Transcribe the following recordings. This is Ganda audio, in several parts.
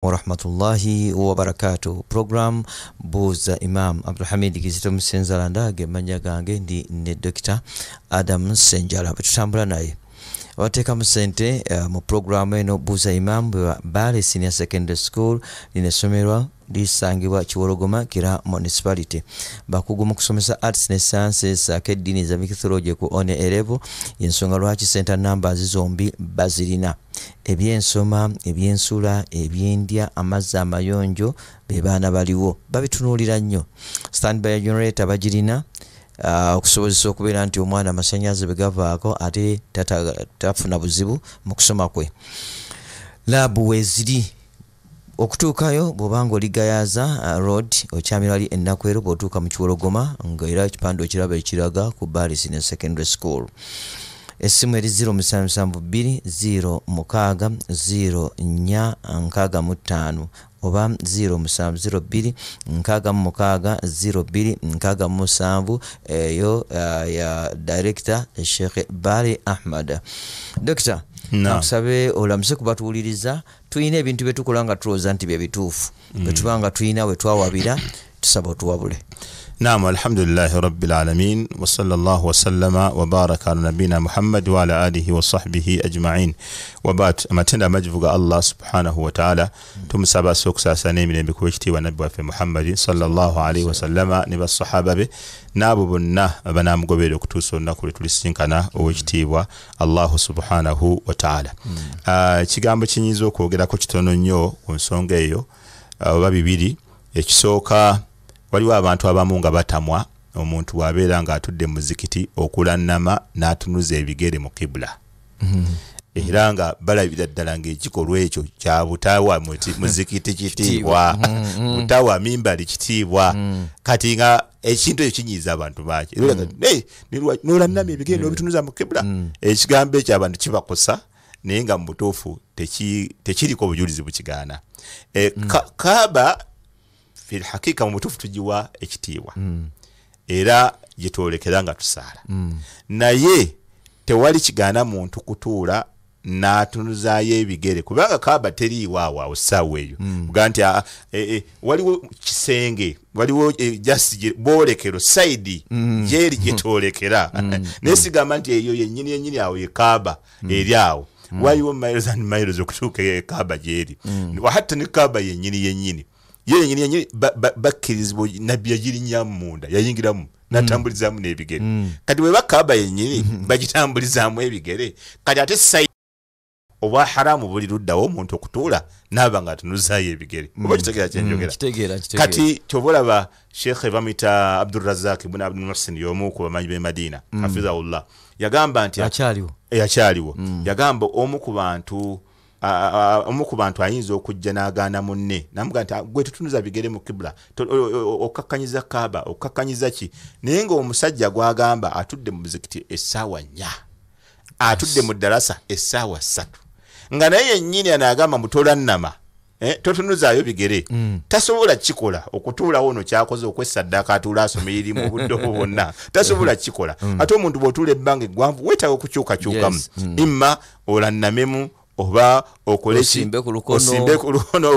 warahmatullahi wabarakatuh program buza imam abdulhamid kizito msenzalandage manyagange ndi ne dr adam senjala bwe tutambula naye abateeka mu sente eh, mu programu eno buza imam bwewa bale senior secondary school linesomerwa lisangibwa kiwologoma kira municipality bakugu mu kusomesa arts ne sciences ake eddiini za mikithologe ku one erevo yensonga lwaki center numbers zombi bazirina ebyensoma ebyensula ebyendya amazzi amayonjo be baana baliwo babitunuulira nnyo standby generator bagirina Ah, okusobozesa okubeera nti omwana amasanyalaze begavaako ate tafuna buzibu mukusoma kwe labu weziri okutuukayo bwobanga oli gayaza ah, rod okyamirali ennaku ero bwotuuka mukiwologoma nga era ekipande okiraba ekiraga ku baris ne secondary school essimu eri 0 7 2 0 6 0 4 6 5 oba 07062626267 eyo eh, ya directo sheikh bari ahmad doctor akusabe olamuse kubatuwuliriza tuyina ebintu byetukola nga tulooza nti byebituufu bwetuba mm. nga tuyina wetwawabira tusaba otuwabule نعم الحمد لله رب العالمين وصلى الله وسلم وبارك على نبينا محمد وعلى آله وصحبه أجمعين وبات ما تندى مجفق الله سبحانه وتعالى تم سبا سوك ساساني من بكوشتي ونبوة في محمد صلى الله عليه وسلم نبا الصحابة به نابو بنا بنا مقبل لكتوس ونكو لتلسين كنا ووجتي الله سبحانه وتعالى تيغام بچنزو كو غدا كوشتونو نيو ونسونغيو وبابي بيدي ekisooka waliwo abantu abamu nga batamwa omuntu wabeera ngaatudde muzikiti okulanama n'atunuza ebigere mu kibula mm-hmm. era nga balabira ddala ngaekikolwa ekyo kya butawa muzikiti kitiibwa mm-hmm. butawa mimbali kitiibwa mm-hmm. kati nga ekintu ekyo kinyiiza abantu baki nolanama ebigere nobitunuza mu kibula ekigambo ekyo abantu kibakosa naye nga mubutuufu tekiriko obujulizi bukigaana eh, kaba filhakika mumutufu tujiwa ekitiibwa era gyetwolekera nga tusaala naye tewali kigaana muntu kutuula natunuzayo ebigere kubanga kaba teriiwaawo awo saawa eyo kuga mm. nti ah, eh, eh, waliwo kisenge waliwo eh, bwolekero saidi mm. gyeri gyetwolekera mm. nesigamba nti eyo yenyini yenyini awo yekaba eri awo waliwo miles and miles okutuuka ekaba gyeri hatta ne kaba yenyini yenyini yeyenyini yenyini bakkirizibwa nabbi yagirinyamu munda yayingiramu natambulizaamu n'ebigere hmm. kati bwe bakaaba yenyini bagitambulizaamu ebigere kati ate sa oba haramu buli luddawo omuntu okutuula naaba nga atunuzaayo ebigere hmm. oba kitegeera kyenjogera hmm. kati kyoba olaba sheekh evamuita abdurazak ibuni abdumuhsin y'omu ku bamanyi b'emadiina hafizahullah yagamba nti akyaliwo yagamba omu ku bantu mm. Ah, ah, ah, omu ku bantu ayinza okujja n'agaana munne namuga nti gwe tutunuza bigere mu kibula okkakkanyiza kaaba okkakkanyiza ki naye ngaomusajja gwagamba atudde mu muzikiti essaawa nnya atudde mu ddalasa essaawa ssatu nga naye yennyini anaagamba mutola nnama Eh, totunuzaayo bigere mm. tasobola kikola okutuulawo no kyakoze okwessa ddaka atuula asomeyeri mu buddo bo bwonna tasobola kikola mm. ate omuntu bwotuula ebbanga egwanvu weetaga okukyukakyukamu yes. mm. imma olannamemu oba okolesimbe ku lukono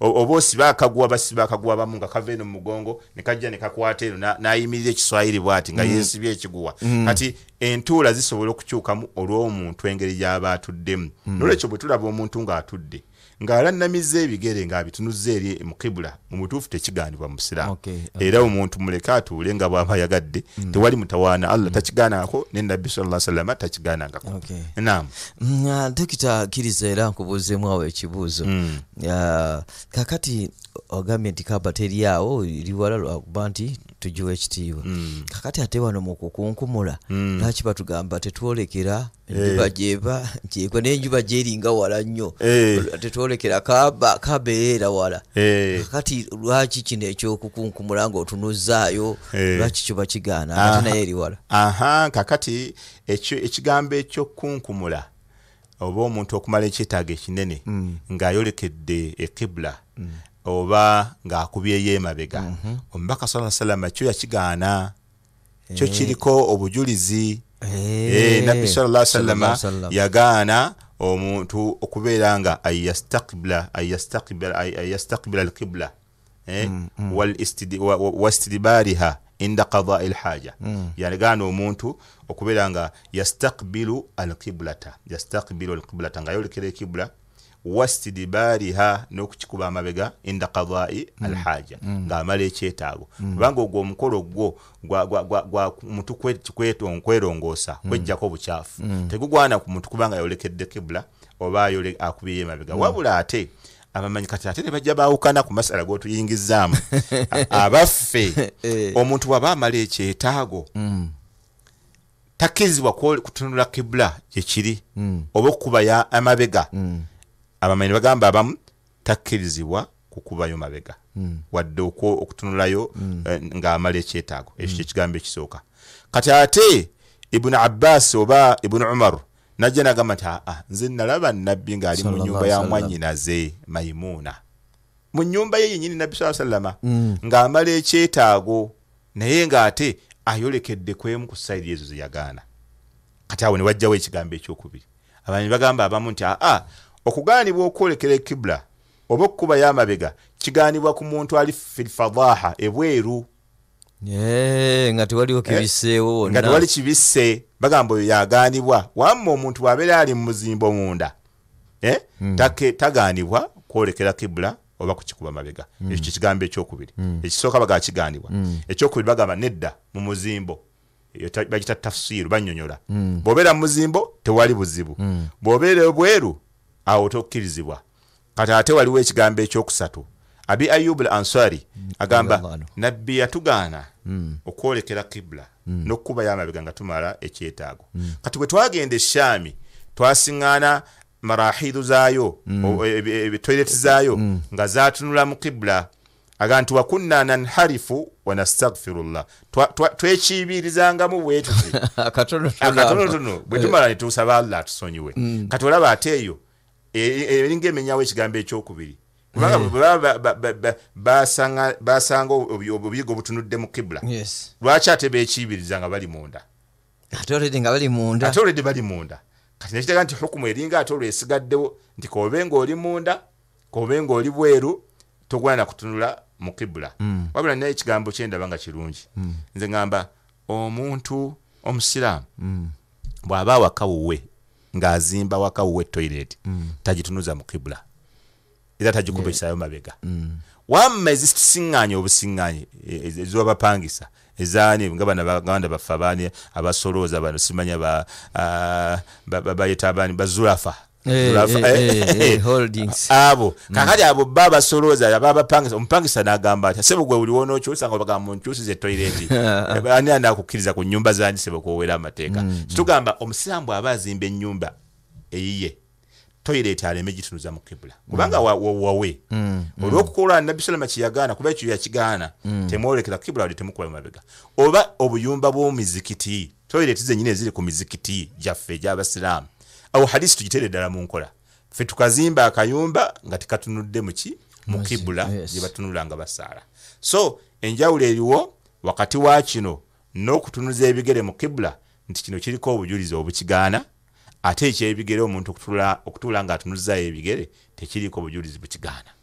oba osiba akaguwa basiba akaguwa bamu nga kava eno mugongo nekajja nekakwata eno nayimirira ekiswayiri bwati nga mm. yensibya ekiguwa mm. kati entuula zisobola okukyukamu olw'omuntu engeri gyaba atuddemu mm. nolwekyo bwe tulaba omuntu ng'atudde ng'ala namiza ebigere ng'abitunuza eri mukibula mu butuufu tekigaanibwa musiraamu era omuntu muleke atuule nga bw'aba ayagadde mm. tewali mutawaana allah mm. takigaanangako ne nabbi saaw salama takigaanangako naamu mm, ah, dokita kiriza era nkubuuzemu awo ekibuuzo kakati ogambye nti kaba teriawo liwala lwakuba nti tujiwa ekitiibwa kakati ate wano mukukunkumula lwaki batugamba tetwolekera enjuba eh. gyeba gyeba naye enjuba gyeringa wala nnyo eh. tetwolekera kaba kabeera wala eh. kati lwaki kino ekyokukunkumula ngaotunuzaayo lwaki kyoba kigaana ati naye eri wala kakati ekigambo ekyokunkumula oba omuntu okumala ekyetaago ekinene mm. ngaayolekedde ekibula mm. oba ng'akubyeyo emabega mm-hmm. omubaka saaw salama kyo yakigaana kyo kiriko obujulizi Eh, eh, nabbi sawsalam yagaana omuntu okubeera nga ayastakbila alkibula eh, mm, mm. waistidibaariha inda kada elhaja mm. yagaana omuntu okubeera nga yastakbilu alkiblata yastakbilu alkiblata ngayolekera ekibula wastidibariha nokukikuba amabega inda kadai mm. alhaja mm. ngaamala ekyetaago mm. kubanga ogwo omukolo gwo mutukwerongosa kwejjako obukyafu tegugwana ku mutu kubanga yolekedde kibula oba akubiyo emabega wabula ate abamanyi kati ate nebajja bawukana ku masala gotuyingizaamu abaffe eh. omuntu waba amala ekyetaago takkirizibwa kutunula kibula gyekiri oba okukubaya amabega abamanyi bagamba abamu takkirizibwa kukubayo mabega hmm. wadde okutunulayo hmm. eh, ngaamala ekyetaago ekyo kyekigambo ekisooka kati ate ibuni abbasi oba ibuni umar najja nagamba nti aa nze nalaba nabbi ngaali mu nyumba ya mwanyinaze maimuuna mu nyumba ye yenyini nabbi saa salama hmm. ngaamala ekyetaago naye ngaate ayolekedde kwemu ku sayiri ezo zeyagaana kati awo ne wajjawo ekigambo ekyokubiri abamanyi bagamba abamu nti aa okugaanibwa okwolekera ekibula oba okukuba yoamabega kiganibwa ku muntu ali fifadaha ebweru nga tewaliwo eh, kibiseewo nga tewali kibise bagamba oyo yaganibwa wamma omuntu wabeera ali mumuzimbo munda eh, hmm. taganibwa kwolekera kibula oba kukikuba mabega hmm. ekyo kyekigambo ekyokubiri hmm. ekisooka baga kiganibwa ekyokubiri bagamba nedda mumuzimbo bagita tafsiru banyonyola bwobeera mumuzimbo tewali buzibu bwobeera ebweru awo tokkirizibwa kati ate waliwo ekigambo ekyokusatu abi ayubu l answari mm, agamba nabbi yatugaana mm. okwolekera kibula mm. nokukubayo amabega nga tumala ekyetaago kati bwe twagenda eshaami twasiŋaana marahidu zaayo e, e, e, toireti zaayo nga zatunulamu kibula aga nti wakunna nanharifu wanastagfirullah twekiibirizangamu bwetuti akatonotono bwe tumala netusaba allah atusonyiwe kati olaba ate eyo Eh, eh, eringa emenyawo ekigambo ekyokubiri mm. kubanga bwebabasanga obuyiga obutunudde mu kibula lwaki ate bekiibiriza nga bali munda ate oledi bali munda kati nekitega nti hukumu eringa ate olwesigaddewo nti koobe nga oli munda koobe nga oli bweru togwana nakutunula mu kibula mm. wabula naye ekigambo kyendaba nga kirungi mm. nze gamba omuntu omusiraamu bw'aba awaka wuwe ngaazimba waka uwe toilet mm. tagitunuza mukibula era tagikuba yeah. ekisayo mabega mm. wamma ezisiŋŋanya obusiŋŋanyi e, e, ezibabapangisa ezani nga banaganda bafe abani abasolooza bano simanya bayeta ba, ba, ba, ba, abani bazulafa Eh, eh, eh, holdings abo mm. kakati abo ba basolooza babapangisa omupangisa n'agamba ati asebo gwe buliwo nokyusa nga obagamba munkyusiza etoireti ania nakukkiriza ku nyumba zandi sebo kwowera amateeka kitugamba mm. omusiraamu aba azimba ennyumba eyiye toireti aleme gitunuza mu kibula mm. kubanga wawe olwokukola nabi salama kyeyagaana kuba ekyo yakigaana temwolekera kibula wadde temukuba mabega oba obuyumba bw'omumizikiti toireti zenyini eziri ku mizikiti gyaffe egy'abasiraamu awo hadisi tugitere ddala mu nkola fe tukazimba akayumba nga tekatunudde muki mu kibula gye batunula nga basaala so enjawulo eriwo wakati wa kino n'okutunuza ebigere mu kibula nti kino kiriko obujulizi obukigaana ate ekyebigere omuntu okutuula nga atunuzayo ebigere tekiriko obujulizi bukigaana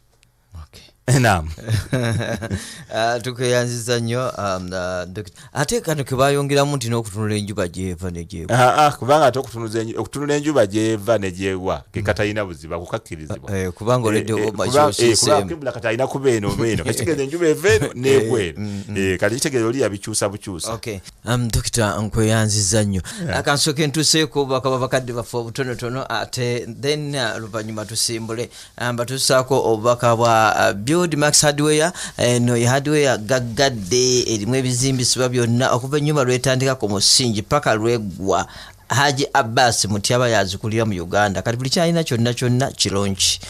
naam ah, tukweyanziza nnyo um, ate kano kebayongeramu nti n'okutunula enjuba gyeva negyewa ah, ah, kubanga ate okutunula enjuba gyeva negyewa mm. kekatalina buziba kukakkirizibwa eh, kubanga eh, oledde eh, obumakiusembula katalina kuba eno meno ekitegeeza enjuba eva eno negweno mm, mm. kati kitegeeza oli yabikyusa bukyusa um, dokita nkweyanziza nnyo akansoke ntuseeko bakaba bakadde baffe obutonotono ate then oluvannyuma tusimbule batusaako obubaka bwa george max hardware eno eh, hardware gaggadde erimu eh, ebizimbisibwa byonna okuva enyumba lwetandikako musingi paka lwegwa haji abbas mutyaba yazikulira mu uganda kati buli kyalina kyonna kyonna kirungi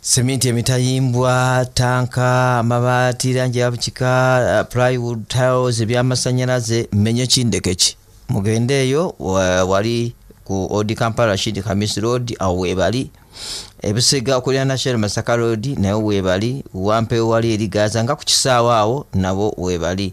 seminti emitayimbwa tanka amabatiranjeyabukika eh, plywood tiles ebyamasanyalaze menye kindekeki mugendeeyo wali ku od campa rashid camis road awo webali ebusega okulira nashel masaka rod nawe webali wampe wali erigaza nga ku kisaawa awo nabo webali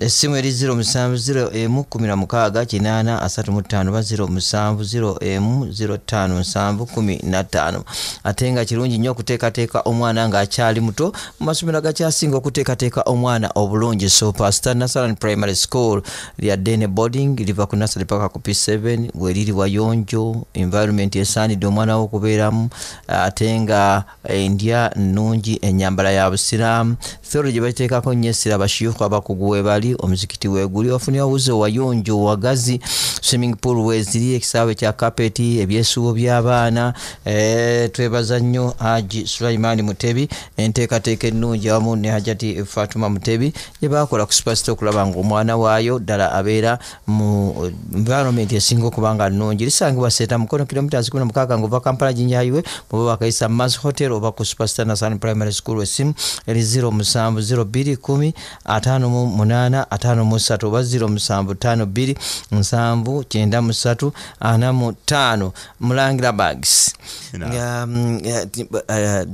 essimu eri 07016357 ate nga kirungi nnyo okuteekateeka omwana ngaakyali muto mu masomero gakyasinga okuteekateeka omwana obulungi so pastor nasaran primary school lya dene boarding liva ku nasary paka ku p7 weriri wayonjo environment esaanidde omwana wo okubeeramu ate nga endya nungi enyambala ya busiraamu thori gye bateekako nyo esira bashiyuku abakugu we bali omuzikiti weguli ofunira obuzi owayonjo owagazi swimming pool weziri ekisaawe kya kapeti ebyesuubo by'abaana eh, twebaza nnyo haji sulaimaani mutebi enteekateeka ennungi awamu ne hajati fatuma mutebi gye baakola ku supasita okulaba ngaomwana waayo ddala abeera mu environment esinga okubanga nungi lisangibwa seeta mukono kilomita 16 ngaova kampala jinjayiwe mubawakaisa mas hotel oba ku superstar nasan primary school esimu eri 07215853 oba 07259745 mulangira bags nga dr mm, eggulo eh,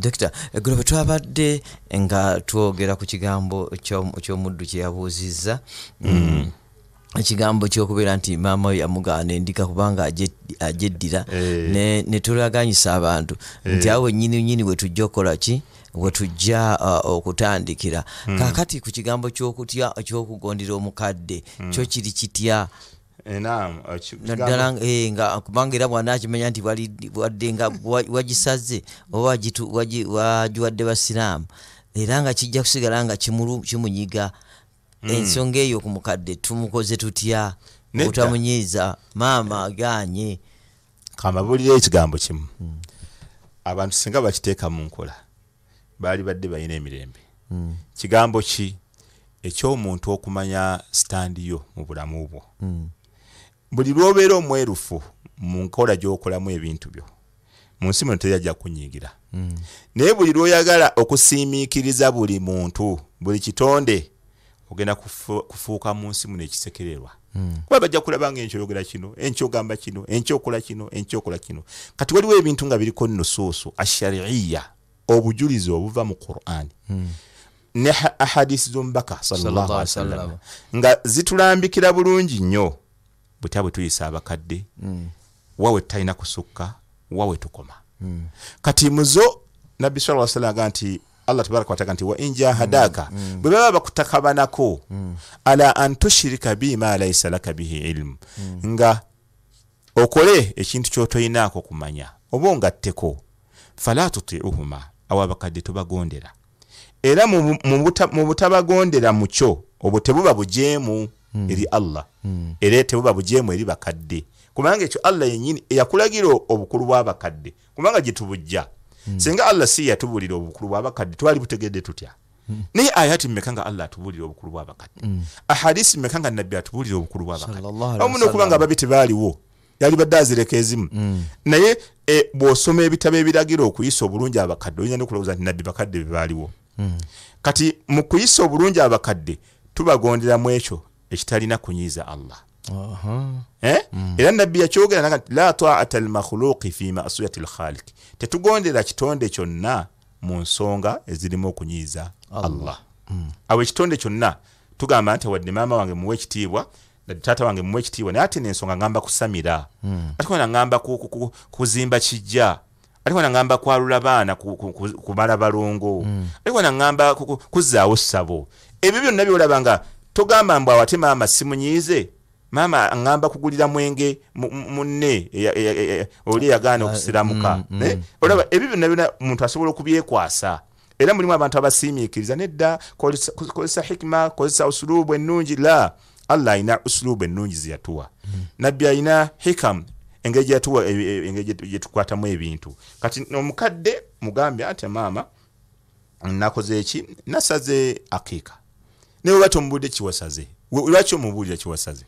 eh, eh, bwe twabadde nga twogera ku kigambo ekyomuddu kyeyabuuzizza mm. mm, ekigambo kyokubeera nti maama we yamugana endika kubanga ajeddira hey. Eh. netulaganyisa ne abantu hey. Eh. nti awe nyini nyini wetujja okukolaki wetujja uh, okutandikira hmm. kakati ku kigambo kyokutya kyokugondera omukadde hmm. kyo kiri kitya eh, uh, kubanga era bwanakimanya nti wadde nga wagisaze oba wagiwadde basiraamu era nga kijja kusigala nga kimunyiga kimu Hmm. ensonga eyo kumukadde tumukoze tutya otamunyiiza maama aganye kambabuulira ekigambo kimu hmm. abantu singa bakiteeka mu nkola baali badde balina emirembe hmm. kigambo ki ekyomuntu okumanya sitandi yo mu bulamu bwo buli lwobeera omwerufu mu nkola gyokolamu ebintu byo mu nsi muno teriajja kunyiigira naye buli lwoyagala okusiimiikiriza buli muntu buli kitonde ogenda kufuuka mu nsi muno ekisekererwa hmm. kuba bajja kulaba nga enkyoyogera kino enkyogamba kino enkyokola kino enkyokola kino kati waliwo ebintu nga biriko nno soosu ashariya obujulizi obuva mu qurani hmm. ne ahadisi zomubaka salwasalam nga zitulambikira bulungi nnyo butya bwe tuyisa abakadde hmm. wawe tutalina kusukka wawe tukoma kati muzo nabbi sa salam aga nti allah tebakakwataga nti wa injahadaaka mm, mm. bwe baba bakutakabanako mm. ala antushirika bi ma laisa laka bihi ilimu mm. nga okole ekintu kyotoyinaako kumanya oba ongatteko fala tutiuhuma awabakadde tubagondera era mu butabagondera mukyo obwo tebuba bujeemu mm. eri allah mm. era tebuba bujeemu eri bakadde kubanga ekyo allah yenyini eyakulagira obukulu bwabakadde kubanga gyetubujja Hmm. singa allah si yatubuulira obukulu bwabakadde twali butegedde tutya hmm. naye ayati mmeka nga allah atubuulira obukulu bwabakadde hmm. ahadisi mmeka nga nabbi atubuulira obukulu bwabakaddeomuna okuba nga ababi tebaaliwo yali badde azireka ezimu naye e, bwosoma ebitabo ebiragira okuyisa obulungi abakadde oyina nokulowooza nti nabbi bakadde bebaaliwo kati mu kuyisa obulungi abakadde tubagonderamu ekyo ekitalina kunyiiza allah uh-huh. eh? mm. era nabbi yakyogera la taata almakhluqi fi masiyati lkhaliki tetugondera kitonde kyonna mu nsonga ezirimu okunyiiza allah, allah. Mm. awo ekitonde kyonna tugamba nti wadde mama wange muwa ekitiibwa taata wange muwa ekitiibwa naye ate nensonga ngamba kusamira mm. ate kona ngamba ku, ku, ku, kuzimba kijja ate kona ngamba kwalula baana kumala ku, ku, balongo mm. ate kona ngamba kuzaawo ku, ku, ssabo ebyo byonna byolaba nga togamba mbwawo ate maama simunyiize maama aŋamba kugulira mwenge munne oli eyagaana ah, okusiramuka mm, mm, eh? mm, olaba ebyo byonna byona muntu asobola okubyekwasa era mulimu abantu abasiimikiriza nedda kozesa hikima kozesa usulubu ennungi la allah ayina usulubu ennungi zeyatuwa nabbi ayina hikam engeri gyeyatuwa engeri gyetukwatamu ebintu kati omukadde mugambya nti maama nakoze eki nasaze akiika naye oba tomubudde kiwasaze lwaki omubuulira kiwasaze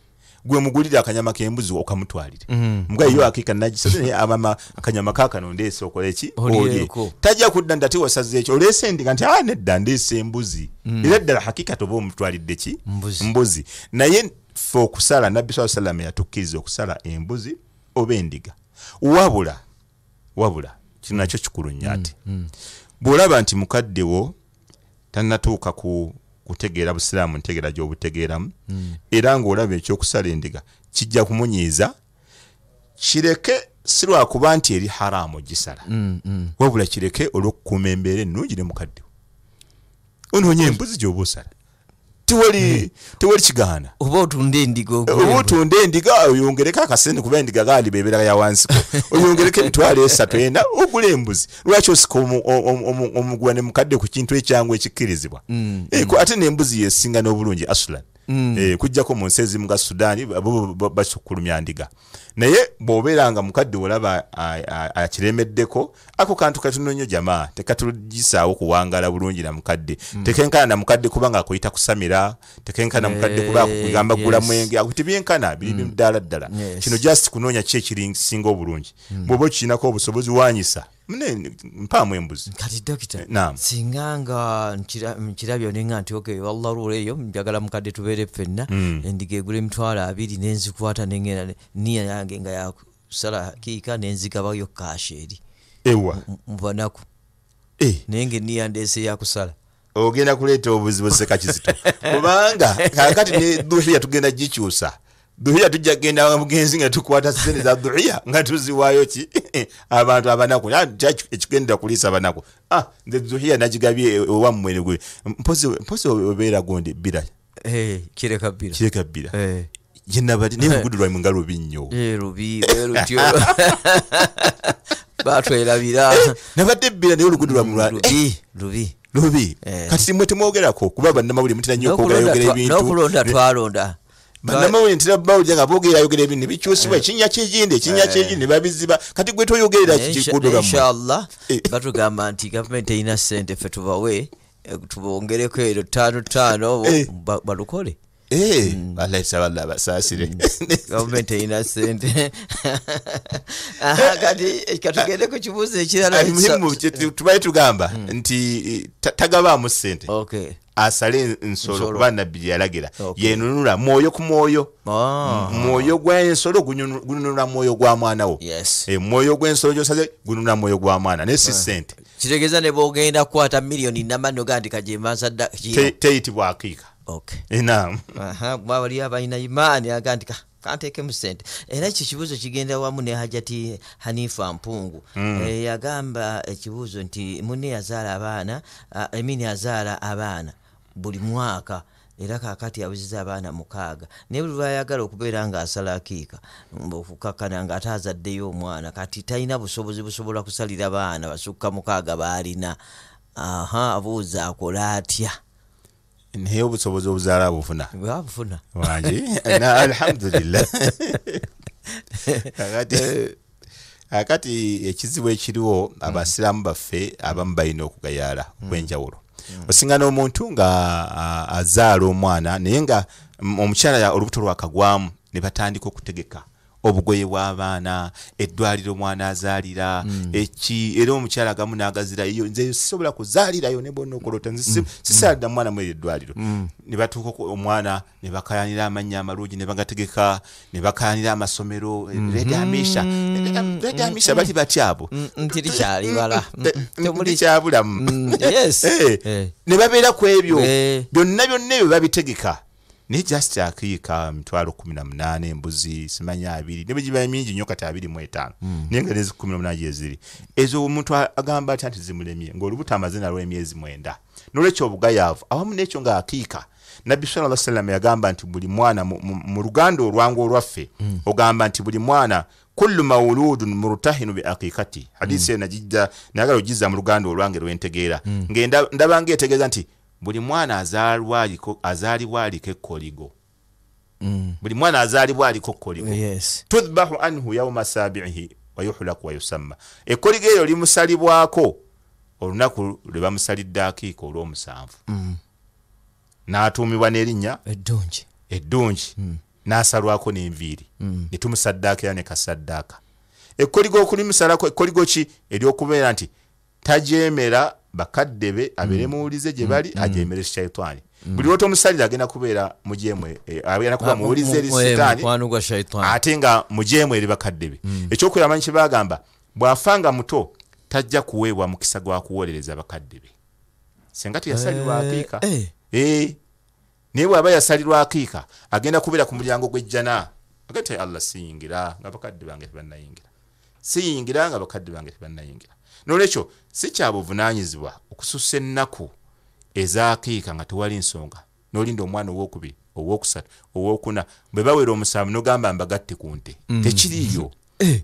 gwe mugulire akanyama kembuzi okamutwalire mugayiyo mhm. akika nagisaamama akanyama kakanondeese okoleki olye tajja kudda ndati wasaze ekyo olese ndiga nti a ah, nedda ndeese embuzi mhm. era ddala hakika toba omutwalidde ki mbuzi naye fe okusala nabbi saa salama yatukkiriza okusala embuzi oba endiga wabula wabula kinonakyo kikulu nnyo ati mm, mm. bwolaba nti mukaddewo tanatuuka ku kutegeera busiraamu ntegeera gyobutegeeramu era ngaolaba ekyokusala endiga kijja kumunyiiza kireke si lwakuba nti eri haramu gisala mm, mm. wabula kireke olwokukuuma embeera ennungi ne mukaddewo onoonya embuzi gyoba osala tiweri eh. kigaana obaotunda eh, endiga oyongereko akasente kuba endiga gandi bebera yawansiko oyongereko emitwalo esatu ena ogula embuzi lwaki osika omugula nemukadde ku kintu ekyangu ekikkirizibwa mm. ate nembuzi yesinga n'obulungi asulan Mm. Eh, kujjako mu nsi ezimu ga sudaani basobola okulumya ndiga naye bw'obeera nga mukadde olaba akiremeddeko ako kantu katono nnyo jamaa tekatugisaawo okuwangala bulungi na mukadde mm. tekenkana na mukadde kuba nga akoyita kusamira tekenkana na mukadde kuba eh, akugamba gula mwenge akuti byenkana birimi mm. ddala ddala kino just kunoonya ki ekirisinga obulungi bw'oba okikinako obusobozi wanyisa mpaamu embuzi kati dokita eh, singa nga nkirabyo nenga nti ok walla lwoleeyo njagala mukadde tubeere ffenna hmm. endiga egula emitwalo abiri nenzikwata nenena niya yange nga yakusala kiika nenzigabayo kaasha eri ewa mubanaku eh. naye nga eniya ndeese yakusala ogenda kuleeta obuzibu seka kizito kubanga kakati nedduhi yatugenda gikyusa duhiya tujja kgenda bugenzi nga tukwata sene za duhiya nga tuziwayo ki abantu abanaku ah, ekigendera kuliisa abanaku ah, nze duhiya nagigabye e- owammwenegwe mposi obeera gondi bira eh, kireka bira yenabatnayeugudu lwaimwe nga lubi nnyo eh, batwerabira eh, nabadde bira naye olugudu lwamulwalubi lubi kati mwe temwogerako kuba bannamabuli mutera nnyo kwogera yogera ebintunokulonda twalonda banamawentera bbawulira nga boogerayogera ebi nebikyusibwa eh. ekinya kyegindi ekinya eh. kyegindi ne babiziba kati gwe toyogerera kikikudulamuinshallah eh. batugamba nti gavumenti erina sente ffe tubawe tubongereko ero tano tano balukole balaisa balla mm. basasire mm. gavumenti erina sente kati katugende ku kibuuzo ekiralatubaye tugamba mm. nti tagabaamu sente asale ensolo kuba nabbi gyeyalagira yenunula mwoyo ku mwoyo mwoyo gwensolo gununula mwoyo gwa mwanawo mwoyo gwensolo gyosaze gununula mwoyo gwa mwana e, naye si ah. sente kitegeeza ne bwogenda kukwata milliyoni namanno ga ndika gyemansaddateyitibwa akiika e, nambaabali abalina imaani aga ndika kantekemu sente era ekyo kibuuzo kigenda wamu ne hajati hanifa mpungu mm. eh, yagamba ekibuuzo nti munne yazaala abaana emini azaala abaana buli mwaka era kakati abuziza abaana mukaaga naye buli lwayagala okubeera ngaasala akiika okukakkana ngaate azaddeyo omwana kati talina busobozi busobola kusalira baana basukka mukaaga baalina aha abuuza akola atya naye obusobozi obuzaala bufuna bwabufuna wangi alhamdulilah kakati kakati ekizibu ekiriwo hmm. abasiraamu baffe abamu balina okugayaala okwenjawulo hmm. osingana omuntu nga azaala omwana naye nga omukyala olubuto lwakagwamu ne batandika okutegeka obugoye bw'abaana eddwaliro omwana azaalira mm. eki era omukyala agamu n'agazirayo nzeyo sisobola kuzaalirayo ne bonna okolota mm. sisaalira mwana mu eryo eddwaliro mm. ne batuuka omwana ne bakayanira amannya amalungi ne bagategeka ne bakayanira amasomero eh, mhm. redamisha redamisha bali batyabo nebabeera ku ebyo eh. byonna byonna ebyo babitegeka naye jasti akiika mitwalo kumi namunaana embuzi simanya abiri ne bwegiba mingi nnyo kati abiri mu etaano mm. naye nga nezi kumi namunaana gyeziri ezo omuntu agamba atya nti zimulemye ngaolubuto amaze nalwo emyezi mwenda nolwekyo obugayaavu awamu nekyo nga akiika nabbi salla salama yagamba nti buli mwana mu luganda olwangu olwaffe mm. ogamba nti buli mwana kullu mauludun murtahinu beakikati mm. hadisi eyo nagijja nayagala ogiza mu luganda olwange lwentegeera ngendabangaetegeeza nti Mm. buli mwana azaalibwa aliko ekkoligo buli mwana azaalibwa aliko ekkoligo tuhbahu anhu yauma sabiihi wayuhulaku wayusamma ekkoligo eyo limusalibwako olunaku lwe bamusalidde akiiko olwomusanvu mm. n'atuumibwa nerinnya eddungi mm. n'asalwako n'enviiri ne tumusaddaakira ne kasaddaaka ekkoligo okulimusalako ekkoligo ki ery'okubeera nti tajeemera bakadde be abere mm. muwulize gye bali mm. ajemere shaitani mm. buli lwoto omusalire agenda kubeera mujeemwe eh, agenda kuba muwulize eri sitaani ate nga mujeemu eri bakadde be ekyokwera manyi kyebagamba bwafanga muto tajja kuweebwa mukisa gwakuwolereza bakadde be senga teyasalirwa eh, akiika eh. naye bwaba yasalirwa akiika agenda kubeera ku mulyango gwejjana agete allah siyingira nga bakadde bange tebanayingira siyingira nga bakadde bange tebanayingira nolwekyo si kyabuvunanyizibwa okususa ennaku ezakiika nga tewali nsonga nolinda omwana owokubiri owokusatu owokuna bwe bawera omusanvu nogamba mbagatte ku nte mm. tekiriyo eh.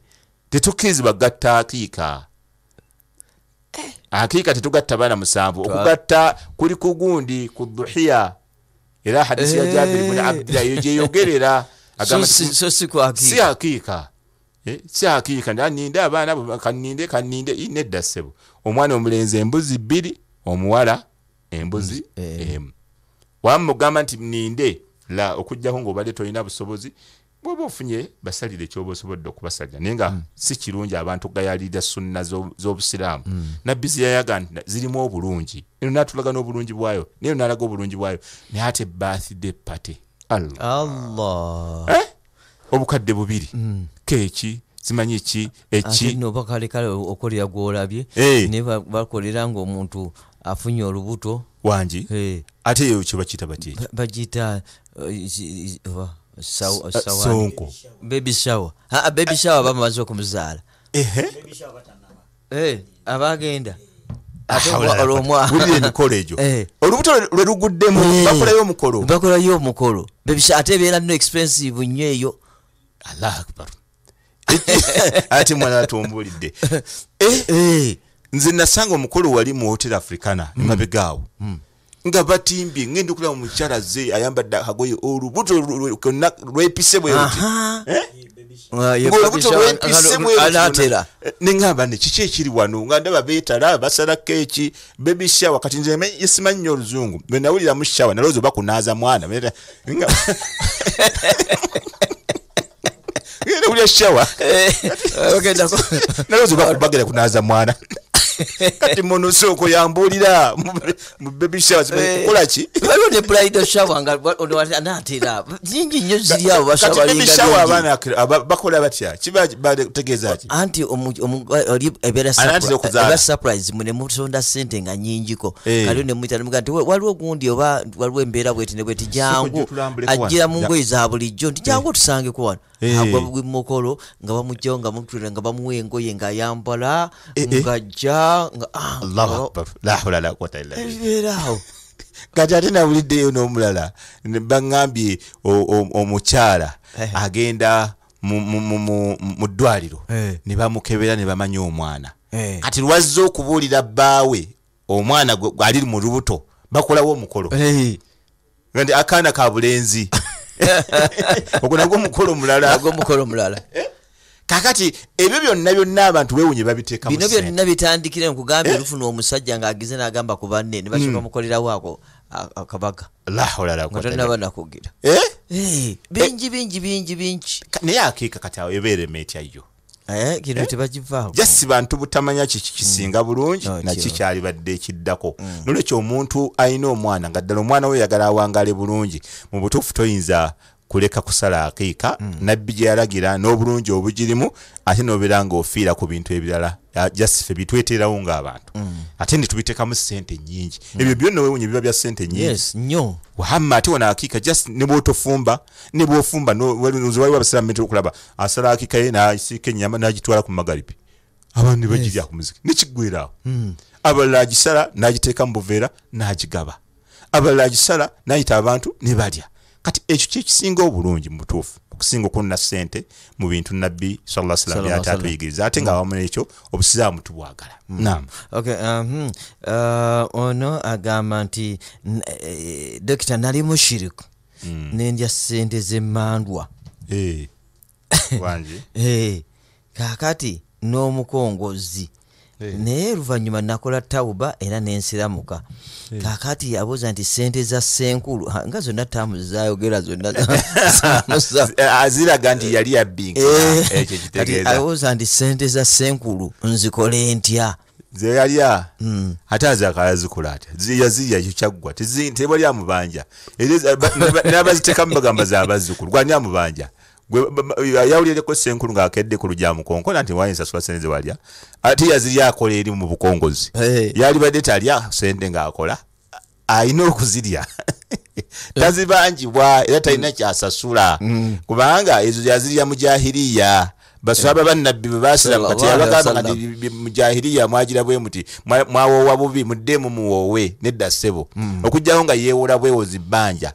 tetukkirizibwa gatta akiika eh. akiika tetugatta baana musanvu okugatta kuli ku gundi ku duhiya era hadisi eh. ya jabiri bni abdillah eyo gyeyogerera agamba so si, so si, si akiika kyakiika eh, nti aninde abaana bwe kaninde kaninde nedda ssebo omwana omulenzi embuzi bbiri omuwala embuzi eh. emu wamugamba nti ninde la okujjako ngaobadde tolina busobozi bwoba ofunye basalire ekyoba osobodde okubasalira naye nga mm. si kirungi abantu gayalirira sunna z'obusiraamu mm. nabbi ziyayaga nti zirimu obulungi eno natulaga n'obulungi bwayo naye nalaga obulungi bwayo naye ate bathday pate allah eh? obukadde bubiri mm. kuuka eki zimanyi ki eki noba kale kale okolera gwolabye eh. naye bakolera nga omuntu afunye olubuto wangi eh. ate eyo kye bakiyita batye bagiyita eh, uh, sonko babysawababy sawa bamaze okumuzaala abagenda ah, emikolo egyo olubuto lwe luguddemubakolayo omukolo bakolayo omukolo ate ebeera no expensive nnyo eyo allahu akbar ate mwana atombulidde eh, eh, nze nasanga omukulu wali mu hotel africana emabegaawo mm. mm. nga batimbye ngenda okulaba mukyala ze ayambadde agoye olubuto kyonna lwepise eh? nengamba nekiki ekiri wano nga ndaba betala basala keki baby shawa kati nzesimanyi nyo oluzungu enawuliramu shawa nalowoza obakunaaza mwana ulya shawa nakakubagera kunaza mwana kati muno sooka oyambulira mu baby showers eh, kukola ki waliwo ne bride shower nga anaatera nyingi nnyo ziri abo basabalingabakola batya kiba bategeeza ki anti ebeera surprise mwe ne mutonda ssente nga nyingiko eh. kaliwo ne muyita nomuga nti waliwo ogundi oba waliwo embeera bweti ne bweti jangu ajira mu ngoyi za bulijjo nti jangu otusangeku eh. wano agwa bwimukolo nga bamujjawo nga mutulira nga bamuwa engoye ngaayambala mugajja nga eh, eh, kati ate nawuliddeyo n'omulala bagambye omukyala eh. agenda mu ddwaliro ne bamukebera ne bamanya omwana kati lwazze okubuulira bbaawe omwana ali mu lubuto bakolawo omukolo nga nti akaana ka bulenzi ogwo nagwo mukolo mulala kakati ebyo byonna byonna abantu bewunye babiteekabino byonna bitandikire nkugamba eh? lufuna omusajja ngaagize nagamba ku banne ne basoka mm. mukolerawoako akabaga lahoaaanabanakugira eh? eh, bingi bingi bingi bingi naye akiika kati awo ebeerema etya yo eh, kino tebakivaako jasi bantu butamanya kikisinga hmm. bulungi naki kyalibadde ekiddako hmm. nolwekyo omuntu alina omwana nga ddala omwana weyagala awangale bulungi mu butuufu toyinza kuleka kusala akiika mm. nabbi gyeyalagira n'obulungi obugirimu ate nobeera ngaofiira ku bintu ebirala jasife bitweteerawo ngaabantu mm. ate netubitekamu sente nyingi mm. ebyo byonna wewunye biba bya sente nyingi yes, wahamma ate wanaakiika just nebwotofumba nebwofumba waliwo abasiramumenti okulaba asala akiika ye nasiika enyama nagitwala ku magaribi abantu nebagirya ku muziki nekiggwiraawo mm. abalala agisala nagiteeka mu buveera nagigaba abalala agisala nayita abantu nebalya kati ekyo kyekisinga obulungi mutuufu okusinga okunna sente mu bintu nabbi salaalatuyigiriza ate ngaawamu nekyo obusiraamu tubwagala mm. um, hmm. uh, ono agamba nti eh, dokita nali mushiriku mm. nendya sente zemmandwa eh. eh. kakati n'omukongozi Eh. naye oluvanyuma nakola tawuba era nensiramuka eh. kakati yabuuza nti sente za senkulu nga zonna taamu zayogera zonnaaziraga eh, nti yali yabbinkaabuuza nti sente za senkulu nzikole ntya zeyalya hmm. ate azakala zikula atya ziyaziya kyokyaggwa tebali amubanja nabaziteekamu bagamba zabazzukulu gwani amubanja yawulire ko senkulu ngaakedde ku luja mukonkona nti wayinsasula sente zewalya ate yaziri akola eri mu bukongozi yalibadde talya sente ngaakola ayina okuzirya tazibanjibwa era talina mm. kyasasula mm. kubanga ezo yazirya mujahiriya basaba eh. bannabbi bebasiramujahiriya mwagira bwe muti mwawowa bubi muddemu muwowe nedda ssebo mm. okugjawo nga yeewola bwewozi bbanja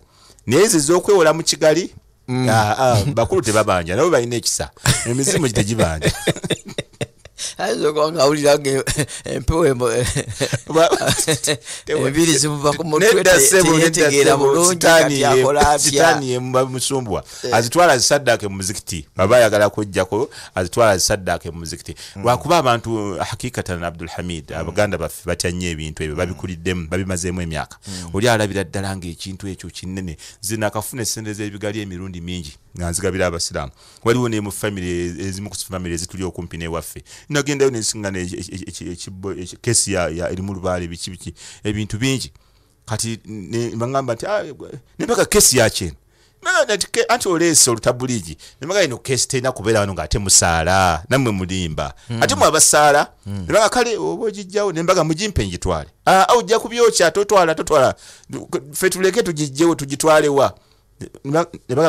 naye zizaokwewola mu kigali Mm. Ah, ah, bakulu tebabanja nabo balina ekisa emizimu gitegibanja Ayinza okubanga awuliranga empewo eh, embiri eh, zimuva ku mutwe teyetegeera bulungi kati akola atya. Sitaani musumbwa eh. azitwala zisaddaake mu muzikiti baba ayagala kujjako azitwala zisaddaake mu muzikiti mm. lwakuba abantu hakikatan Abdul Hamid mm. abaganda baffe batya nnyo ebintu ebyo mm. babikuliddemu babimazeemu emyaka oli alabira ddala ng'ekintu ekyo kinene zinaakafuna essente z'ebigali emirundi mingi. nga nzigabira abasiraamu waliwo ne mu famiry ezimu kufamiry ezituli okumpi newaffe nagendayo nensiana e, e, e, kesi erimu lubaale biki biki ebintu bingi kati bagamba nti ah, nempaka kesi yakyeno anti olesa olutabuligi nemaga ino kesi terina kubeera wano ngaate musaala namwe mulimba hmm. ate mwabasaala hmm. nebaga kale oba ogijjawo nembaga mugimpe ngitwale ah, ah, ojja kubyokya totwala totwala fe tuleke tugijjewo tugitwalewa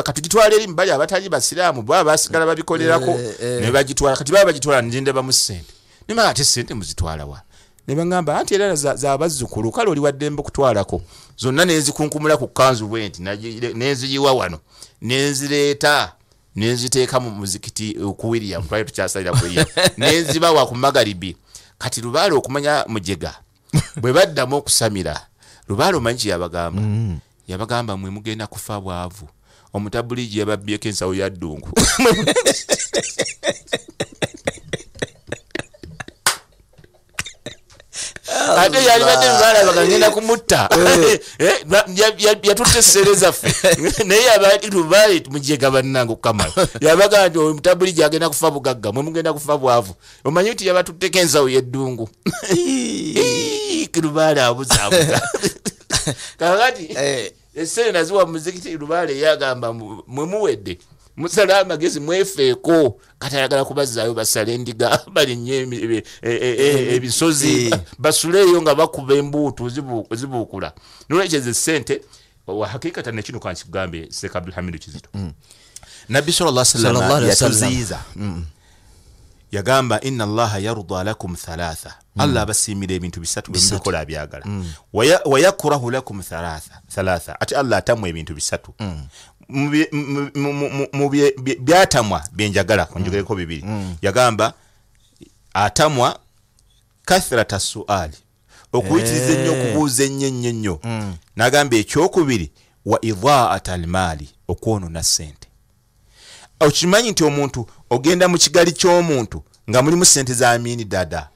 kati gitwala eri mubali abatali basiraamu baba basigala babikolerako eh, eh, eh. nebagitwala kati baba bagitwala nindebamu sente nimaa ate sente muzitwalawa nebagamba anti era zabazzukulu kale oli waddembe okutwalako zonna nenzikunkumula ku kanzu bwe nti nenziyiwa wano nenzireeta nenziteeka mu muzikiti okuwiriyamu twali tukyasalira kuiya nenziba wa ku magaribi kati lubaale okumanya mujega bwe baddamu okusamira lubaale omanyi kyeyabagamba mm. yabagamba mwe mugenda kufa bwavu omutabuliji yababyeko ensawo ya ddungu oh ate yalibaddeaalabagagenda kumutta eh. Eh, yatutte sere zaffe naye yabalubai mujega bannange kukamala yabagaa nti omutabuliji agenda kufa bugagga mwe mugenda kufa bwavu omanyi nti yabatutteko ensawo yeddungu kirubaali abuzabuza kakati eh. esente naziwa muzikiti lubale yagamba mwemuwedde musale amagezi mwefeeko kati ayagala kubazaayo basale endiga balinnye e, e, e, mm. ebisozi mm. basuleeyo nga bakuba embuutu zibuukula nolwekyeza esente hakikata nekino kwanikigambe sheekh abdulhamidu kizito mm. nabbi sallaw salam yatuziyiza yagamba ina allaha yarda lakum thalatha mm. allah abasiimira ebintu bisatu bemubikola byagala mm. wayakurahu lakum thalatha ati allah atamwa ebintu bisatu byatamwa byenjagala kunjogereko mm. bibiri yagamba atamwa kathirata suali okuyitiriza ennyo eh. okubuuza ennyo ennyo nnyo nagamba ekyokubiri wa idaata almaali okwonona sente okimanyi nti omuntu ogenda mu kigali ky'omuntu nga mulimu sente za miini dada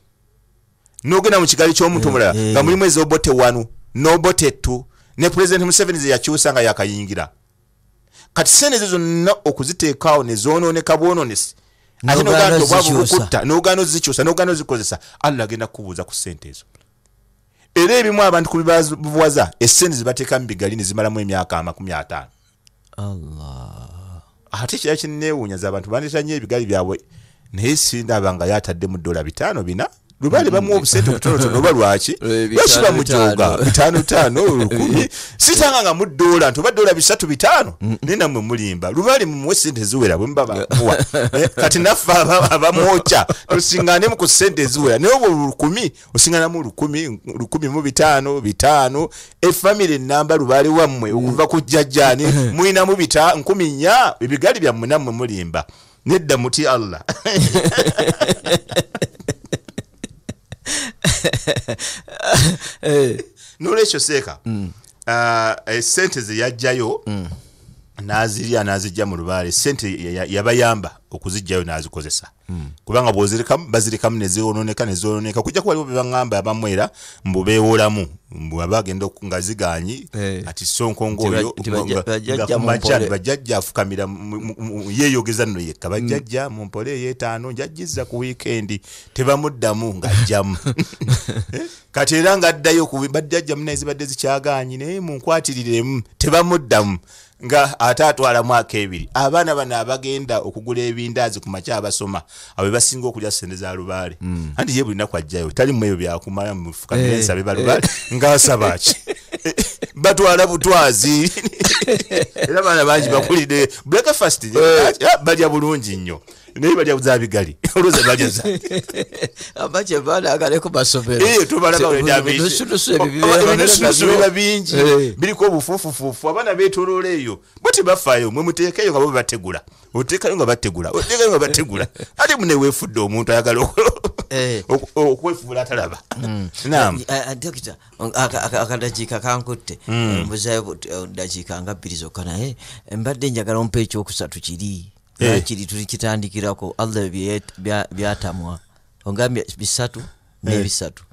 nogenda mu kigali ky'omuntu eh, omulala nga eh. mulimu ezobote wanu nobote ttu ne purezidenti museveni ze yakyusa nga yakayingira kati sente ze zonna okuziteekawo nezononeka bwononesi ate nobwabukutta nogano zikyusa nogano zikozesa alla agenda kukubuuza ku sente ezo era ebimu abantu ku bibabuwaza esente zebateekamu bigali nezimalamu emyaka amakumi ataano allah ate kira kinewuunyaza abantu bandita nyo ebigali byabwe naye sindaba nga yataddemu dola bitaano bina lubale bamu obusente obutonotono oba lwaki lwekiba mujoga bitano tano lukumi sitanga nga mudoola nti oba doola bisatu bitaano mm. naye namwe mulimba lubale mumuwe sente eziwera bwe mubabamuwa eh, kati naffe abamwokya tosinganemu ku sente eziwera naye obwo lukumi osinganamu lukumi lukumi mu bitaano bitaano efamiry enamba lubale wammwe okuva ku jjajjani mulinamu bita nkumi nnya ebigali byammwe nammwe mulimba nedda muti allah nolwekyo eh, seeka mm. esente eh, eh, zeyajjayo mm. nazirya nazijja mu lubaale sente yabayamba okuzijjayo nazikozesa kubanga bwozirikamu bazirikamu nezewononeka nezewononeka kujja ku waliwo bebaŋamba abamwera mbubewolamu abagenda nga ziganyi eh. ati sonkongaoyoaja bajjajja afukamira yeyogeza nno yekka mm. bajjajja mumpole eyetaano njajjiza ku wiikendi tebamuddamu ngaajjamu eh? kati era ngaaddayo bajjajja muna zibadde zikyaganyi naye munkwatiriremu tebamuddamu nga ate atwalamu akebiri abaana bano abagenda okugula ebi bindaazi ku maky abasoma abo bebasinga okulya sente za lubaale hmm. anti ye bulinaku ajjayo talimu ebyo byakumala mufukamensa eh, bebalubaale eh. ngaasabaki batwala butwazi era baana bangi eh. bakulidde breakfast eh. ah, ah, balya bulungi nnyo naye balya za bigali olwoza balyazaebibeera eh, bingi biriko obufuufufuufu abaana betolola eyo buti bafaayo mwe muteekeyo nga baba bategula oteekayo nga bategula oteekayo nga bategula ate muneweefudde omuntu ayagala Eh. okwefuula talaba mm. eh, eh, akadakiika kankutte mm. mbuzayo dakiika nga bbiri zokka naye mbadde njagala ompa ekyokusatu kiri kiri tulikitandikirako allah byatamwa ongambye bisatu nebisatu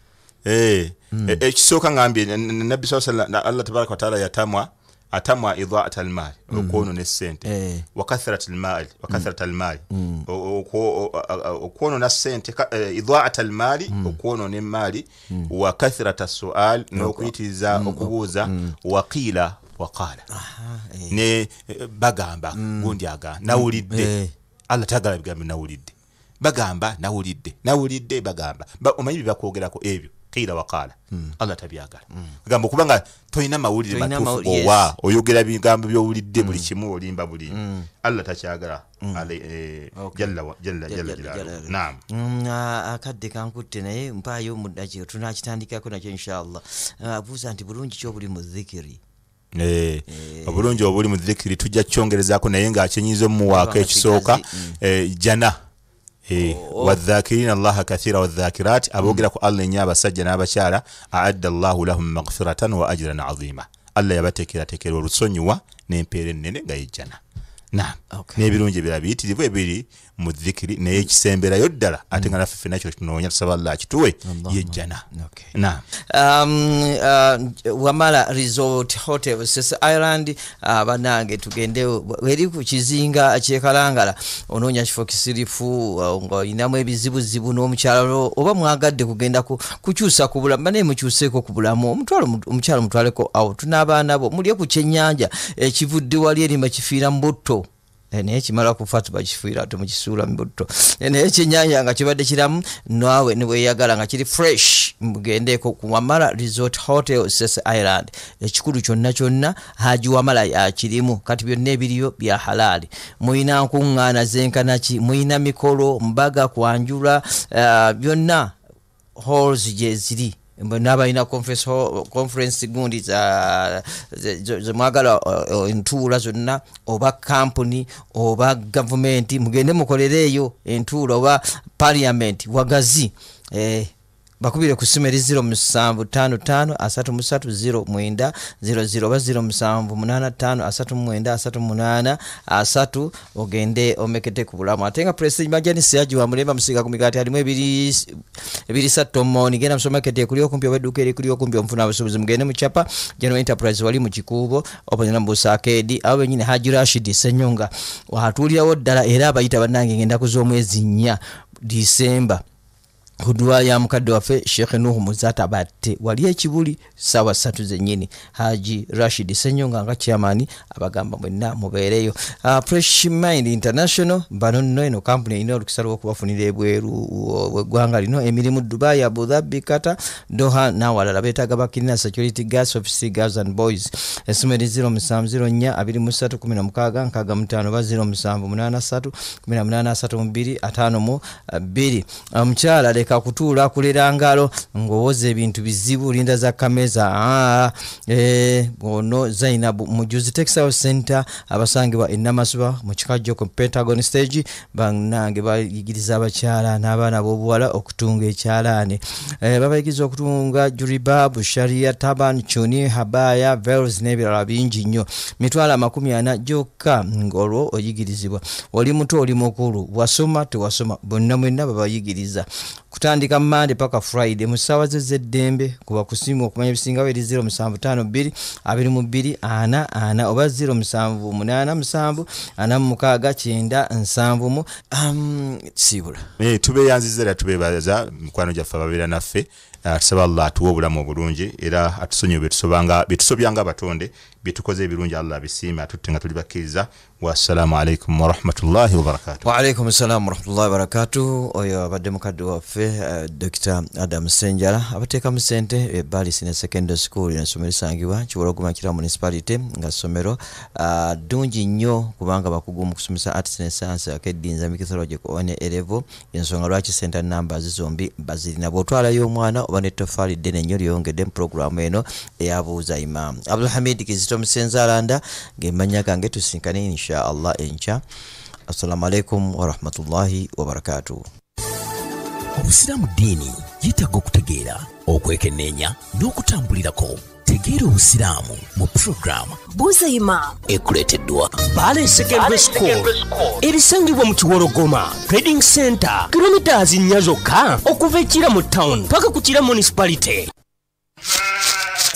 mm. ekisooka ngambye nabbi saaw salam allah tabaraka wataala yatamwa atamwa idaat almal mm. okwono nesente eh. wakathirat almali mm. mm. okwono nasente eh, idaat almali okwono nemali wakathirat asual nokuyitiriza okubuuza waqila waqala eh. ne bagamba gundi aga nawulidde allah tagala bigambe nawulidde bagamba nawulidde nawulidde bagamba omanyi byebakwogerako ebyo kila wakala mm. allah tabyagala agamba mm. okubanga tolina mawulire matufu yes. owa oyogera bigambo byowulidde mm. buli hmm. kimu olimba buli mm. allah tacyagala akadde kankutte naye mpayo mudaki tunakitandikako nakyo inshallah eh, abuuza nti bulungi kyobuli muzikiri eh, eh. obulungi obuli muzikiri tujja kukyongerezako naye ngaakyenyiza omuwaako ekisooka mm. jana mm. e, Eh, oh, oh. wahakirina allaha kathira wahakirat aboogera mm. ku allah enyo abasajja n'abakyala aadda allahu lahum magfiratan wa ajiran azima allah yabateekerateekera olusonyiwa n'empeera ennene nga yejjana nam n'ebirungi ebirala biyitirivu ebiri mudhikiri naye ekisemberayo ddala ate nga naffe fena kyo tunoonya tusaba lla kituwe yejjana um, uh, wamala resort hotel ses irland abanange uh, tugende eri ku kizinga kyekalangala onoonya kifo kisirifu uh, ngaolinamu ebizibuzibu n'omukyala oba mwagadde kugenda kukyusa ku bulamu banaye mukyuseeko ku bulamu omukyala mutwaleko awo tunaabaanabo mulye ku kyennyanja ekivudde wali erima kifiira mu butto Eh, naye kimala kufa tubakifuira tumukisuula mubutto eh, naye ekyenyanja nga kibadde kiramu naawe niweyagala nga kiri fresh mugendeko kuwamala resort hotel ses island ekikulu kyonna kyonna haji wamala yakirimu kati byonna ebiriyo bya halaali muyina nkuŋŋaana zenkanaki muyina mikolo mbaga kwanjula eh, byonna halls gyeziri nabalina conference gundi zemwagala entuula zonna oba kampuni oba gavumenti mugende mukolereeyo entuula oba parliament wagazi eh, bakubire ku ssimu eri 0755339000 ogende omekete ku bulamu ate nga presidenti majanis yajiwa mulemba musiga ku migaati alimu ebirisa tomoni genda musomekete kuli okumpi oba edduka eri kuli okumpi omufuna abasuubuzi mugende mu kyapa general enterprise wali mu kikuubo opanyana mubusakedi abo benyini haji rashid senyonga watuulirawo ddala era abayita bannange ngendaku z'omwezi nnya disemba kuduwa ya mukadde waffe sheekh nuhu muzata batte wali ekibuli saawa ssatu zenyini haji rashid senyonga nga kyamaani abagamba mwenna mubeereyo uh, ah, fresh mind international bano nno eno kampuni erina olukisalwa okubafunira ebweru weggwanga lino emirimu dubai abudhabi kata doha nawalala beetaaga bakirina security gas office gas and boys esimu eri 0743165 0783 5252 omukyala tandika kutuula kulera ngalo ngaowoza ebintu bizibu linda za kameza eh, ono zainab mujuzi texao center abasangibwa enamasuba mukikajjo ku pentagon stage banange bayigiriza abakyala n'abaana bobuwala okutunga ekyalaani eh, babayigiriza okutunga juribab sharia taban chuni habaya vels n'ebirala bingi nnyo mitwalo amakumi ana gyokka ngaolwo oyigirizibwa oli muto oli mukulu wasoma tewasoma bonna mwenna babayigiriza okutandika mu mande paka friday mu ssaawa ze zeddembe kuba ku simu okumanya ebisingawo eri 0752242 oba 0787469 sibula eh, tubeeyanziza era tubeebaza mikwano gyaffe ababeera naffe atusaba eh, allah atuwa obulamu obulungi era atusonyiwe bye tusobyanga abatonde bye tukoze ebirungi allah abisiime atutte nga tuli bakkiriza wassalamu alaikum warahmatullahi wabarakatu waalaikum salamu warahmatullahi wabarakatu oyo abadde mukadde waffe uh, eh, dr adam senjala abateekamu sente ebbali eh, sina secondary school ensomero esangibwa kiwologuma kira municipality nga ssomero uh, ah, ddungi nnyo kubanga bakugu mu kusomesa arts ne science akedinza micthological one erevo ensonga lwaki center numbers zombi bazirina bwotwalayo omwana oba nettofaali ddene nnyo lyongedde mu programu eno eyabuuza imam abdulhamid kizito musenza alanda ng'emanya gange tusinkane insha inshaallah enkya assalamu alaikum warahmatullahi wabarakatu obusiraamu ddiini yeetaaga okutegeera okwekenneenya n'okutambulirako tegeera obusiraamu mu puroguraamu buuza imam ekuleeteddwa bale secondary school ebisangibwa mu kiworogoma trading center kilomitas nnya zokka okuva ekira mu town paka ku kira munisipalite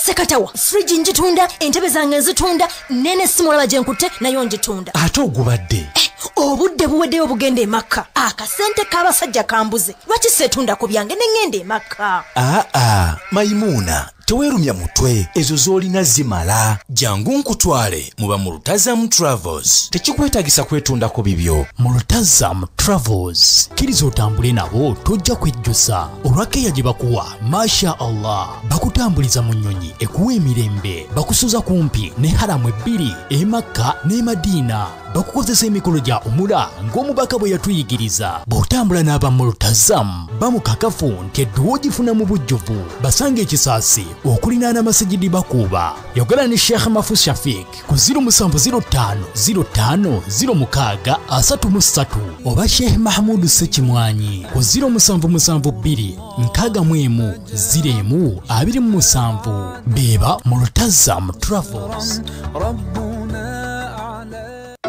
sekatawa friji ngitunda entebe zange nzitunda nene simulaba gyenkutte nayo ngitunda ate ogubadde eh, obudde buweddeyo bugenda emaka akasente k'abasajja kambuze lwakisetundako byange neŋŋenda emaka aa mayimuuna teweerumya mutwe ezo z'olina zimala jangu nkutwale muba mu lutazam travels tekikwetagisa kwetundako bibyo mu lutazam travels kkiriza otambule nabo tojja kwejjusa olwakeeya gye bakuwa masha allah bakutambuliza mu nnyonyi ekuwa emirembe bakusuza kumpi ne halamu ebbiri emakka ne madiina bakukozesa emikolo gya omula ng'omubaka bwe yatuyigiriza bw'otambula n'aba mulutazamu bamukakafu nti eddowa ogifuna mu bujjuvu basanga ekisaasi okulinaana amasigidi bakuuba yogera ne sheekh mafu shafik ku 07055063 oba sheekh mahamudu sekimwanyi ku 07726127 beba mu lutazam travels Rabu.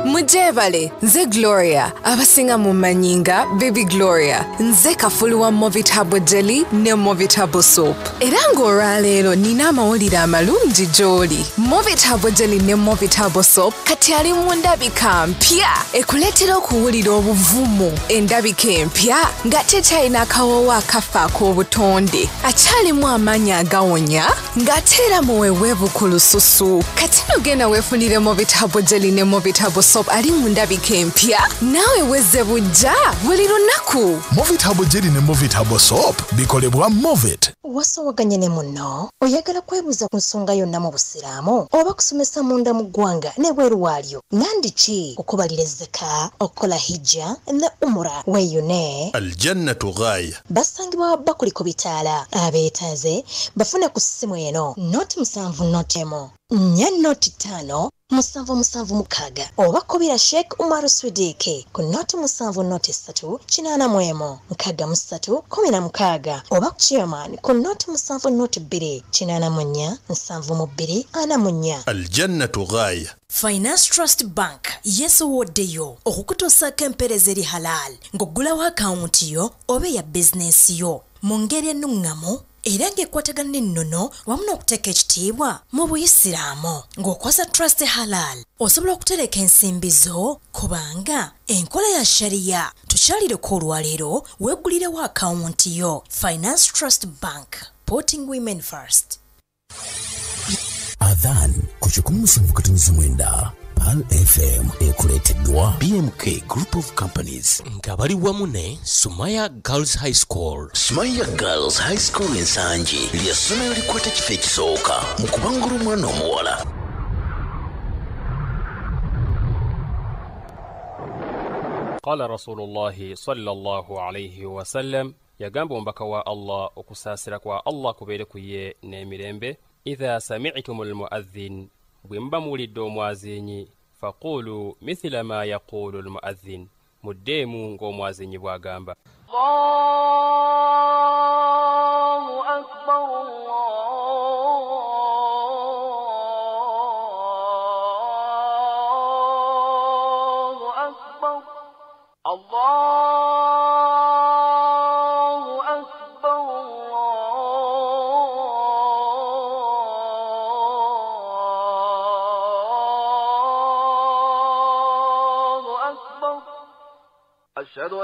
mujebale nze gloria abasinga mumanyinga bibi gloria nze kafulu wa movitable deli ne movitable soap era ng'olwaleero nina amawulire amalungi gy'oli movitable deli ne movitable soap kati ali mu ndabika mpya ekuleetera okuwulira obuvumu endabika empya nga tekyalina akawoowo akafa ak'obutonde akyalimu amaanyi agawonya ng'ateera muwewebu ku lususu kati nogenda weefunire movitable deli ne movitable soap ali mundabika empya naawe weze bujja buli lunaku movit habo jeri ne movit habo soap bikolebwa movit wasowaganye ne muno oyagala kwebuuza ku nsonga yonna mu busiraamu oba kusomesa munda mu ggwanga n'ebweru waalyo nandi ki okubalira ezzeka okukola hijja ne umura weyune aljannatu ghaya basangibwa wabba kuli ku bitaala abeetaze bafune ku ssimu eno noti musanvu noti emu nnya nnoti ttaano musanvu musanvu mukaaga oba kubira sheek umaru swidiiki ku nnoti musanvu nnoti ssatu kinaana mu emu nkaaga mu ssatu kumi na mukaaga oba ku chairman ku nnoti musanvu nnoti bbiri kinaana mu nnya nsanvu mu bbiri ana mu nnya aljannatu ghaaya finance trust bank yeesowoddeyo okukutuusako empereza eri halaal ng'oggulawo akawunti yo oba eya bizinensi yo mu ngeri ennuŋŋamu era ng'ekwatagana ennono wamu n'okuteeka ekitiibwa mu buyisiraamu ng'okozesa trust halal osobola okutereka ensimbi zo kubanga enkola ya shariya tukyalireko olwaleero weegulirewo akawunti yo finance trust bank porting women first adhan ku 1 9 Hal FM ekuleeteddwa BMK Group of Companies nga bali mune Sumaya Girls High School. Sumaya Girls High School Ensangi ly'essomero likwata kifo ekisooka mu kubangula omwana omuwala qala Rasulullah sallallahu alaihi wasallam yagamba omubaka wa allah okusaasira kwa allah kubeere ku ye n'emirembe idha samictum almuadhin bwe muba muwulidde omwaziinyi faquulu mithila ma yaqulu almuazin muddeemu ng'omwazinyi bw'agamba Allah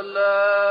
ولا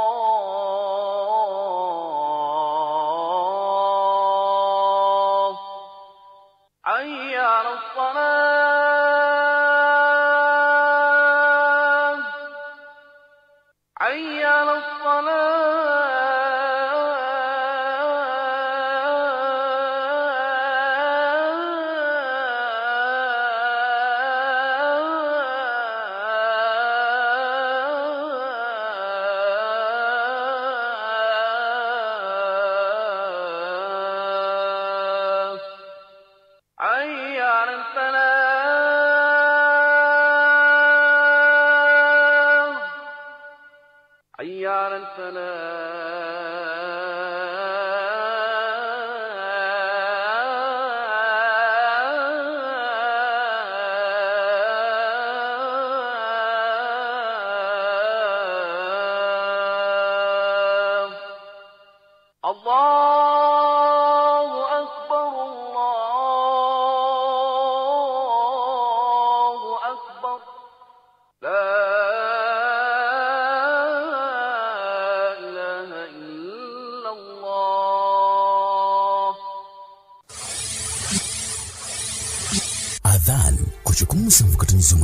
ku kikumu musanvu katonyizo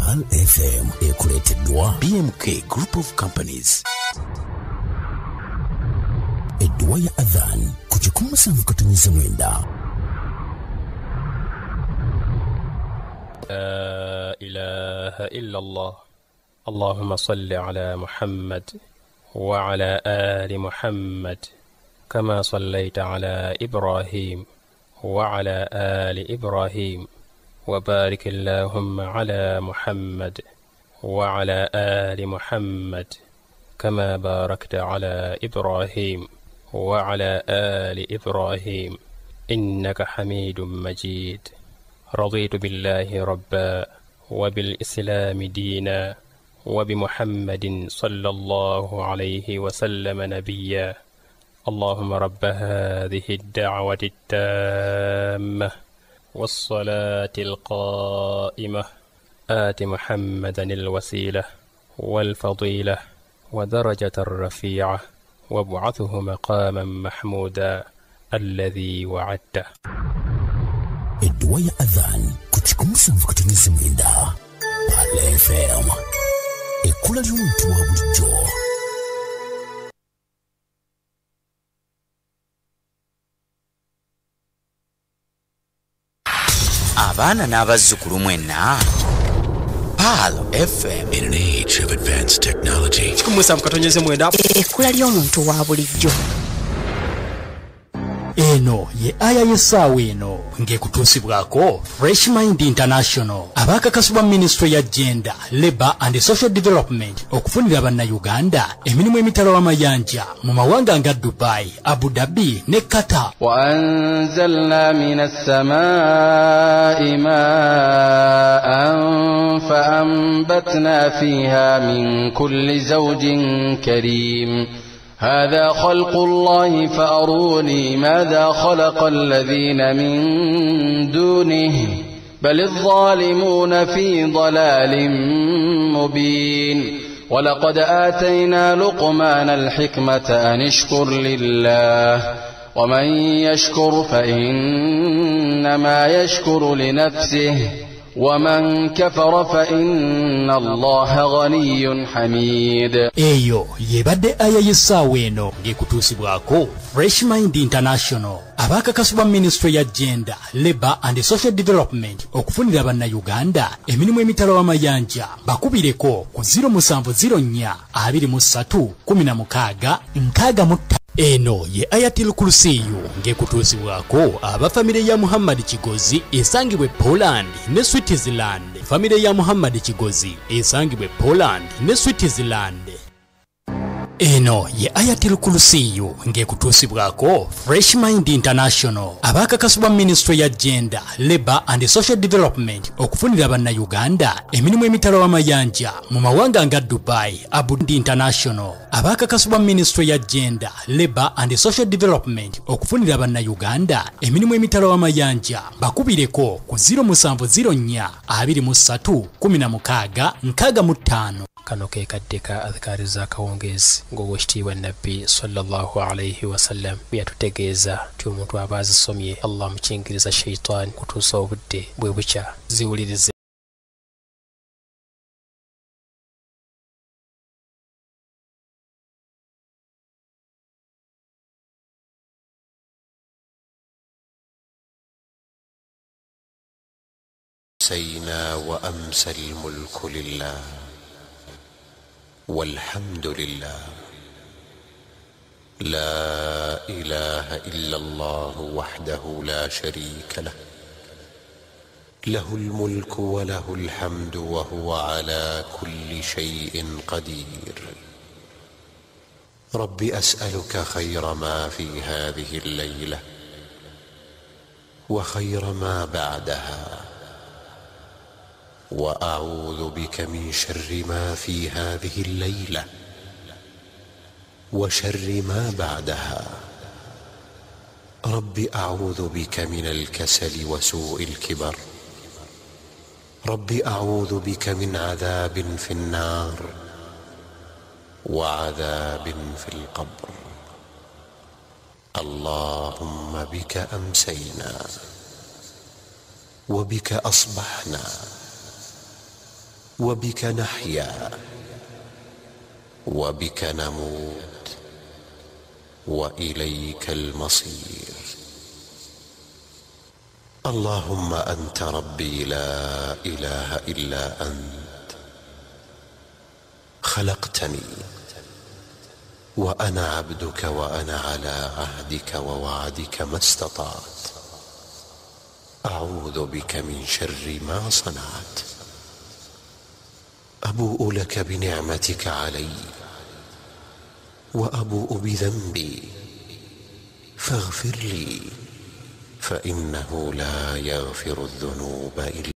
pal fm ekuleeteddwa bmk group of companies Edwa ya adhan ku kikumu musanvu katonyizo mwenda لا إله إلا الله اللهم صل على محمد وعلى آل محمد كما صليت على إبراهيم وعلى آل إبراهيم وبارك اللهم على محمد وعلى آل محمد كما باركت على إبراهيم وعلى آل إبراهيم إنك حميد مجيد رضيت بالله ربا وبالإسلام دينا وبمحمد صلى الله عليه وسلم نبيا اللهم رب هذه الدعوة التامة والصلاة القائمة آت محمدا الوسيلة والفضيلة ودرجة رفيعة وابعثه مقاما محمودا الذي وعدته أذان kuchikumbusha abaana n'abazzukulu mwenna palo fm ekkumusa mukatonyeze mwenda ekkula ly'omuntu wa bulijjo eno ye aya yesaawa eno ngekutuusibwako fresh mind international abakakasibwa ministry ya genda labor and social development okufunira bannayuganda emirimu emitalo w'amayanja mu mawanga nga dubai abu dhabi ne qatar waanzalna min assamai maan faambatna fiha min kulli zaujin karimu هذا خلق الله فأروني ماذا خلق الذين من دونه بل الظالمون في ضلال مبين ولقد آتينا لقمان الحكمة أن اشكر لله ومن يشكر فإنما يشكر لنفسه ومن كفر فإن الله غني حميد أيو يبدأ آية يساوينو يكتو سبواكو Fresh Mind International Abaka Kasuba Ministry ya Gender, Labor and Social Development Okufuni laba na Uganda Emini mwemi talo wa mayanja Bakubileko ku 0 musambo 0 nya Abili musatu kumina mukaga Mkaga muta eno ye ayatil kulusiyu ng'ekutuusibwako aba famire ya muhammadi kigozi esangibwe poland ne switzerland famire ya muhammadi kigozi esangibwe poland ne switzerland eno ye ayatel kulusiyu ngekutuusibwako fresh mind international abakakasibwa ministry ya genda labor and social development okufunira bannayuganda emirimu emitalo w'amayanja mu mawanga nga dubai abud international abakakasibwa ministry ya genda labor and social development okufunira bannayuganda emirimu emitalo w'amayanja bakubireko ku 0704231665 kano ke kadde ka adhikaari za kawungeezi ng'obwekitiibwa nabbi salllahu alaihi wasallam bwe yatutegeeza nti omuntu aba azisomye allah mukingiriza sheitaani kutuusa obudde bwe bukya ziwulirize سينا وأمسى الملك لله والحمد لله لا إله إلا الله وحده لا شريك له له الملك وله الحمد وهو على كل شيء قدير رب أسألك خير ما في هذه الليلة وخير ما بعدها وأعوذ بك من شر ما في هذه الليلة وشر ما بعدها رب أعوذ بك من الكسل وسوء الكبر رب أعوذ بك من عذاب في النار وعذاب في القبر اللهم بك أمسينا وبك أصبحنا وبك نحيا وبك نموت واليك المصير اللهم انت ربي لا اله الا انت خلقتني وانا عبدك وانا على عهدك ووعدك ما استطعت اعوذ بك من شر ما صنعت أبوء لك بنعمتك علي وأبوء بذنبي فاغفر لي فإنه لا يغفر الذنوب إلا